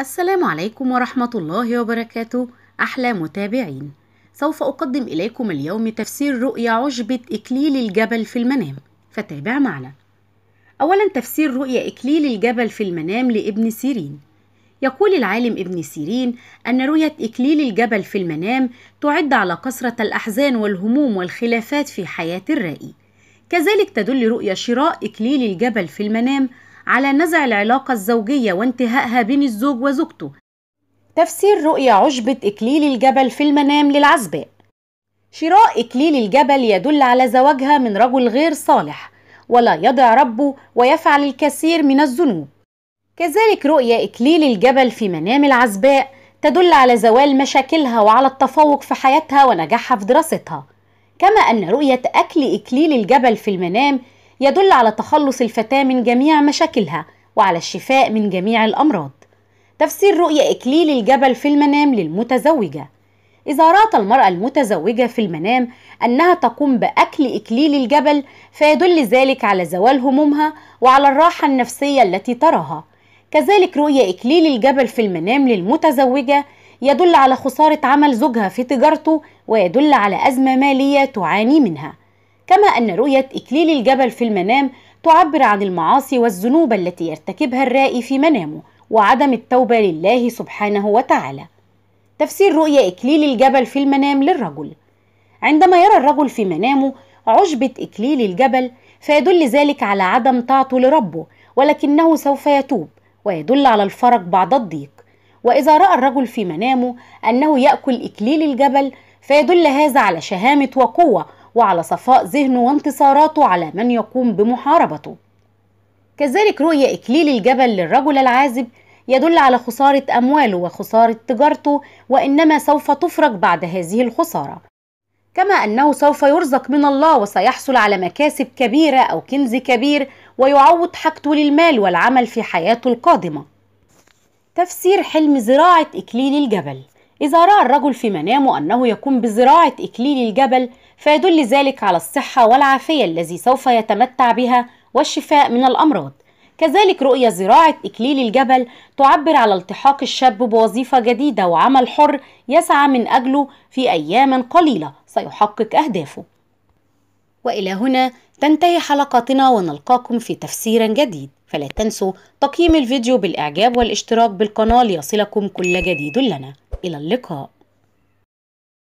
السلام عليكم ورحمة الله وبركاته أحلى متابعين سوف أقدم إليكم اليوم تفسير رؤيا عشبة إكليل الجبل في المنام فتابع معنا أولا تفسير رؤيا إكليل الجبل في المنام لابن سيرين يقول العالم ابن سيرين أن رؤية إكليل الجبل في المنام تعد على كثرة الأحزان والهموم والخلافات في حياة الرائي كذلك تدل رؤيا شراء إكليل الجبل في المنام على نزع العلاقة الزوجية وانتهائها بين الزوج وزوجته تفسير رؤية عشبة إكليل الجبل في المنام للعزباء شراء إكليل الجبل يدل على زواجها من رجل غير صالح ولا يضع ربه ويفعل الكثير من الذنوب كذلك رؤية إكليل الجبل في منام العزباء تدل على زوال مشاكلها وعلى التفوق في حياتها ونجاحها في دراستها كما أن رؤية أكل إكليل الجبل في المنام يدل على تخلص الفتاة من جميع مشاكلها وعلى الشفاء من جميع الأمراض تفسير رؤية إكليل الجبل في المنام للمتزوجة إذا رأت المرأة المتزوجة في المنام أنها تقوم بأكل إكليل الجبل فيدل ذلك على زوال همومها وعلى الراحة النفسية التي تراها كذلك رؤية إكليل الجبل في المنام للمتزوجة يدل على خسارة عمل زوجها في تجارته ويدل على أزمة مالية تعاني منها كما أن رؤية إكليل الجبل في المنام تعبر عن المعاصي والذنوب التي يرتكبها الرائي في منامه وعدم التوبة لله سبحانه وتعالى. تفسير رؤية إكليل الجبل في المنام للرجل عندما يرى الرجل في منامه عشبة إكليل الجبل فيدل ذلك على عدم طاعته لربه ولكنه سوف يتوب ويدل على الفرج بعد الضيق وإذا رأى الرجل في منامه أنه يأكل إكليل الجبل فيدل هذا على شهامة وقوة وعلى صفاء ذهنه وانتصاراته على من يقوم بمحاربته كذلك رؤية إكليل الجبل للرجل العازب يدل على خسارة أمواله وخسارة تجارته وإنما سوف تفرج بعد هذه الخسارة كما أنه سوف يرزق من الله وسيحصل على مكاسب كبيرة أو كنز كبير ويعوض حاجته للمال والعمل في حياته القادمة تفسير حلم زراعة إكليل الجبل إذا رأى الرجل في منامه أنه يقوم بزراعة إكليل الجبل فيدل ذلك على الصحة والعافية الذي سوف يتمتع بها والشفاء من الأمراض كذلك رؤية زراعة إكليل الجبل تعبر على التحاق الشاب بوظيفة جديدة وعمل حر يسعى من أجله في أيام قليلة سيحقق أهدافه وإلى هنا تنتهي حلقتنا ونلقاكم في تفسير جديد فلا تنسوا تقييم الفيديو بالإعجاب والاشتراك بالقناة ليصلكم كل جديد لنا إلى اللقاء